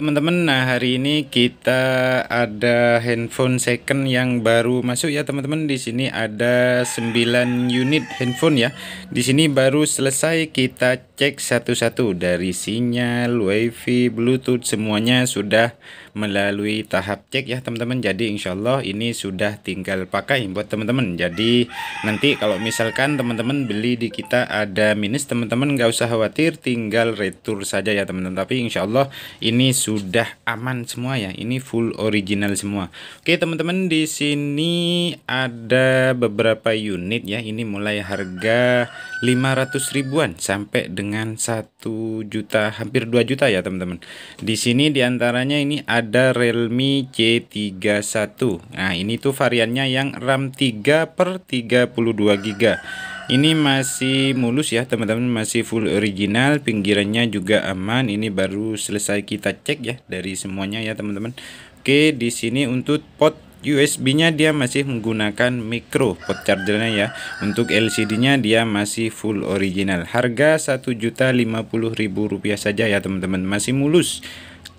Teman-teman, nah hari ini kita ada handphone second yang baru masuk ya teman-teman. Di sini ada 9 unit handphone ya. Di sini baru selesai kita cek satu-satu dari sinyal, wifi, bluetooth semuanya sudah melalui tahap cek ya teman-teman jadi insya Allah ini sudah tinggal pakai buat teman-teman jadi nanti kalau misalkan teman-teman beli di kita ada minus teman-teman nggak usah khawatir tinggal retur saja ya teman-teman tapi insya Allah ini sudah aman semua ya ini full original semua oke teman-teman di sini ada beberapa unit ya ini mulai harga 500 ribuan sampai dengan 1 juta hampir 2 juta ya teman-teman di sini diantaranya ini ada Realme C31 nah ini tuh variannya yang RAM 3 per 32 giga. ini masih mulus ya teman-teman masih full original pinggirannya juga aman ini baru selesai kita cek ya dari semuanya ya teman-teman Oke di sini untuk pot USB-nya dia masih menggunakan micro port chargernya ya. Untuk LCD-nya dia masih full original. Harga Rp1.050.000 saja ya teman-teman. Masih mulus.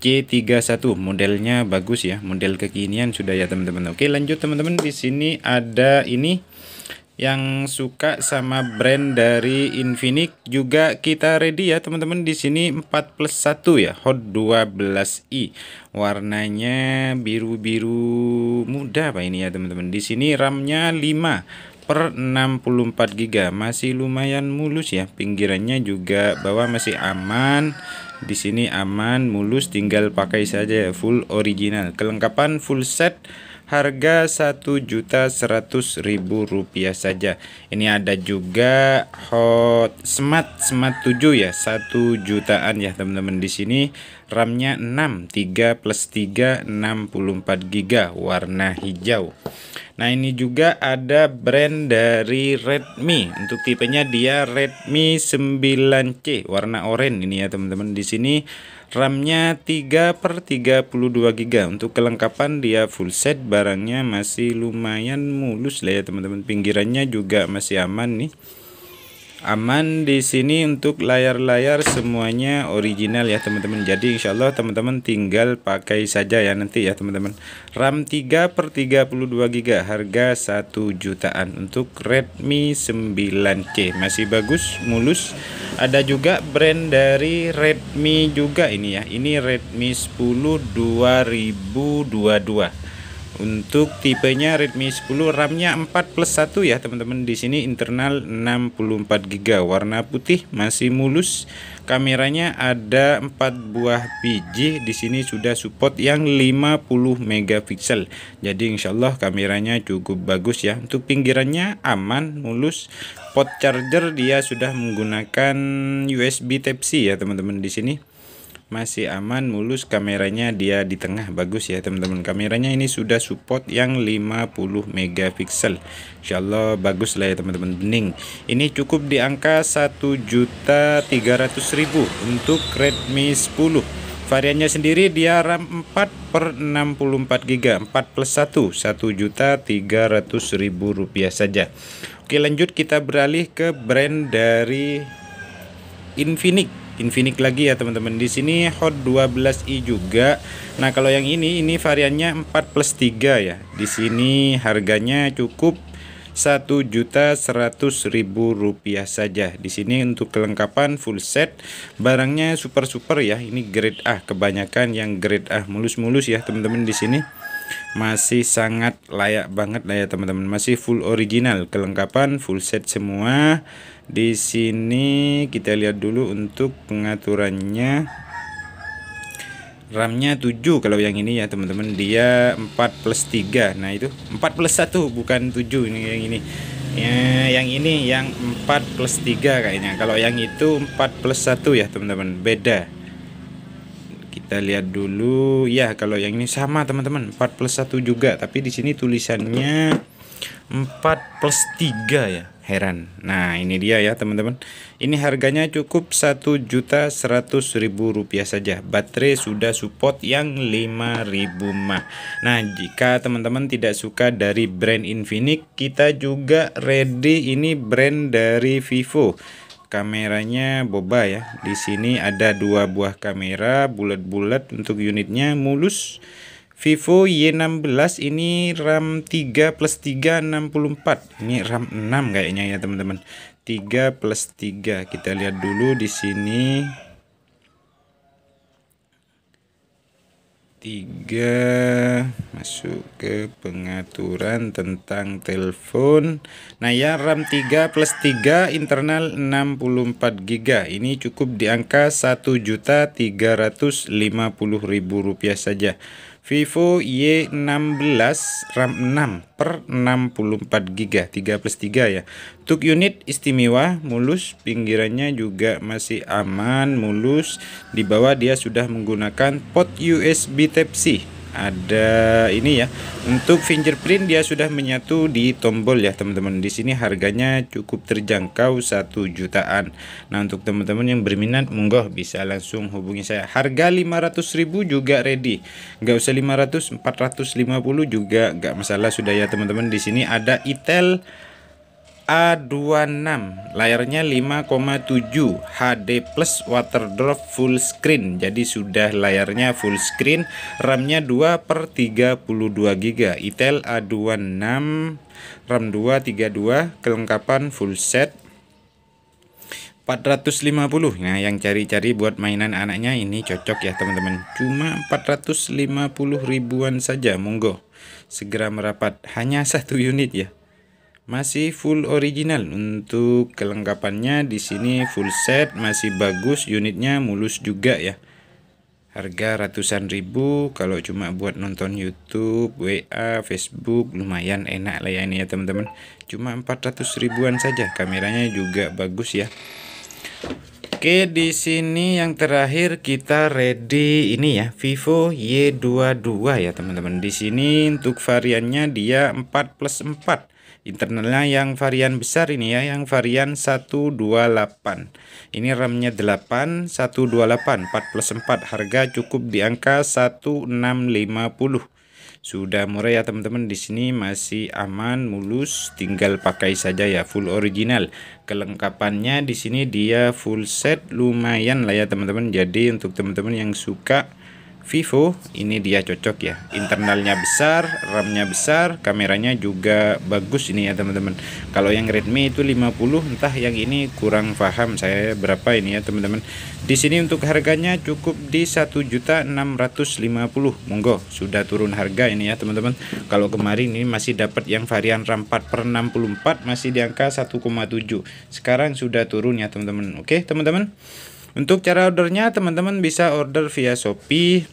C31 modelnya bagus ya, model kekinian sudah ya teman-teman. Oke, lanjut teman-teman di sini ada ini yang suka sama brand dari Infinix juga kita ready ya teman-teman di sini 4 plus 1 ya Hot 12i warnanya biru-biru muda apa ini ya teman-teman di sini RAM-nya 5 per 64 GB masih lumayan mulus ya pinggirannya juga bawah masih aman di sini aman mulus tinggal pakai saja ya full original kelengkapan full set harga Rp1.100.000 saja. Ini ada juga Hot Smart Smart 7 ya, 1 jutaan ya teman-teman di sini. RAM-nya 6, 3 plus 3 64 GB warna hijau. Nah, ini juga ada brand dari Redmi. Untuk tipenya dia Redmi 9C warna oranye ini ya teman-teman di sini RAM-nya 3 per 32 giga. Untuk kelengkapan dia full set Barangnya masih lumayan mulus lah ya teman-teman Pinggirannya juga masih aman nih aman di sini untuk layar-layar semuanya original ya teman-teman jadi insyaallah teman-teman tinggal pakai saja ya nanti ya teman-teman RAM 3 per 32 giga, harga 1 jutaan untuk Redmi 9C masih bagus mulus ada juga brand dari Redmi juga ini ya ini Redmi 10 2022 untuk tipenya Redmi 10 RAM-nya 4 plus 1 ya teman-teman. Di sini internal 64GB warna putih masih mulus. Kameranya ada 4 buah biji. Di sini sudah support yang 50 megapiksel. Jadi insya Allah kameranya cukup bagus ya. Untuk pinggirannya aman, mulus. Pot charger dia sudah menggunakan USB Type C ya teman-teman di sini masih aman mulus kameranya dia di tengah bagus ya teman-teman kameranya ini sudah support yang 50 megapiksel insyaallah bagus lah ya teman-teman bening ini cukup di angka 1 juta 300 ribu untuk Redmi 10 variannya sendiri dia RAM 4 per 64 GB 4 plus 1 1 juta 300 ribu rupiah saja Oke lanjut kita beralih ke brand dari Infinix Infinix lagi ya teman-teman. Di sini Hot 12i juga. Nah, kalau yang ini ini variannya 4 plus 3 ya. Di sini harganya cukup satu juta seratus ribu rupiah saja di sini untuk kelengkapan full set barangnya super super ya ini grade A kebanyakan yang grade A mulus mulus ya teman-teman di sini masih sangat layak banget lah ya teman-teman masih full original kelengkapan full set semua di sini kita lihat dulu untuk pengaturannya RAM-nya 7 kalau yang ini ya teman-teman dia 4 plus 3 nah itu 4 plus 1 bukan 7 ini yang ini ya, yang ini yang 4 plus 3 kayaknya kalau yang itu 4 plus 1 ya teman-teman beda kita lihat dulu. Ya, kalau yang ini sama teman-teman. 4 plus 1 juga. Tapi di sini tulisannya 4 plus 3 ya. Heran. Nah, ini dia ya teman-teman. Ini harganya cukup satu juta seratus ribu rupiah saja. Baterai sudah support yang 5000 mah. Nah, jika teman-teman tidak suka dari brand Infinix, kita juga ready ini brand dari Vivo kameranya boba ya. Di sini ada dua buah kamera bulat-bulat untuk unitnya mulus. Vivo Y16 ini RAM 3 plus 3 64. Ini RAM 6 kayaknya ya teman-teman. 3 plus 3. Kita lihat dulu di sini. 3 masuk ke pengaturan tentang telepon nah ya RAM 3 plus 3 internal 64 giga ini cukup di angka 1.350.000 rupiah saja Vivo Y16 RAM 6 per 64 GB 3 plus 3 ya untuk unit istimewa mulus pinggirannya juga masih aman mulus di bawah dia sudah menggunakan port USB Type-C ada ini ya untuk fingerprint dia sudah menyatu di tombol ya teman-teman di sini harganya cukup terjangkau satu jutaan nah untuk teman-teman yang berminat monggo bisa langsung hubungi saya harga 500.000 juga ready nggak usah 500 450 juga nggak masalah sudah ya teman-teman di sini ada itel A26 layarnya 5,7 HD plus drop full screen jadi sudah layarnya full screen RAM-nya 2 per 32GB Intel A26 RAM 2 32 kelengkapan full set 450 nah yang cari-cari buat mainan anaknya ini cocok ya teman-teman cuma 450 ribuan saja monggo segera merapat hanya satu unit ya masih full original untuk kelengkapannya di sini full set masih bagus unitnya mulus juga ya harga ratusan ribu kalau cuma buat nonton YouTube WA Facebook lumayan enak lah ya ini ya teman-teman cuma 400 ribuan saja kameranya juga bagus ya Oke, di sini yang terakhir kita ready ini ya, Vivo Y22 ya teman-teman. Di sini untuk variannya dia 4 plus 4 internalnya yang varian besar ini ya yang varian 128 ini RAM-nya 8 128 4 plus 4 harga cukup di angka 1650 sudah murah ya teman-teman di sini masih aman mulus tinggal pakai saja ya full original kelengkapannya di sini dia full set lumayan lah ya teman-teman jadi untuk teman-teman yang suka Vivo ini dia cocok ya internalnya besar RAM-nya besar kameranya juga bagus ini ya teman-teman kalau yang Redmi itu 50 entah yang ini kurang paham saya berapa ini ya teman-teman di sini untuk harganya cukup di 1.650 monggo sudah turun harga ini ya teman-teman kalau kemarin ini masih dapat yang varian RAM 4 per 64 masih di angka 1,7 sekarang sudah turun ya teman-teman oke teman-teman untuk cara ordernya teman-teman bisa order via Shopee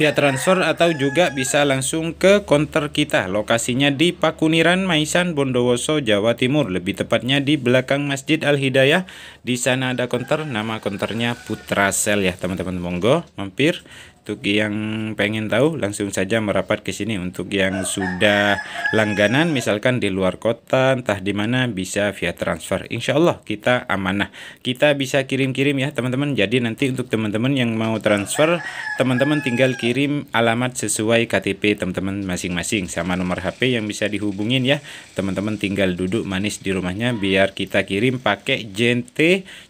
via transfer atau juga bisa langsung ke konter kita lokasinya di Pakuniran Maisan Bondowoso Jawa Timur lebih tepatnya di belakang Masjid Al Hidayah di sana ada konter nama konternya Putra Sel ya teman-teman monggo mampir untuk yang pengen tahu langsung saja merapat ke sini. Untuk yang sudah langganan misalkan di luar kota entah di mana bisa via transfer. Insya Allah kita amanah. Kita bisa kirim-kirim ya teman-teman. Jadi nanti untuk teman-teman yang mau transfer teman-teman tinggal kirim alamat sesuai KTP teman-teman masing-masing sama nomor HP yang bisa dihubungin ya. Teman-teman tinggal duduk manis di rumahnya biar kita kirim pakai Gen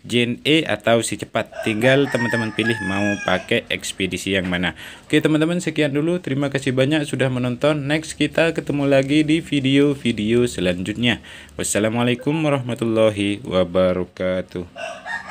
JNE atau si cepat. Tinggal teman-teman pilih mau pakai ekspedisi yang mana. Oke teman-teman sekian dulu. Terima kasih banyak sudah menonton. Next kita ketemu lagi di video-video selanjutnya. Wassalamualaikum warahmatullahi wabarakatuh.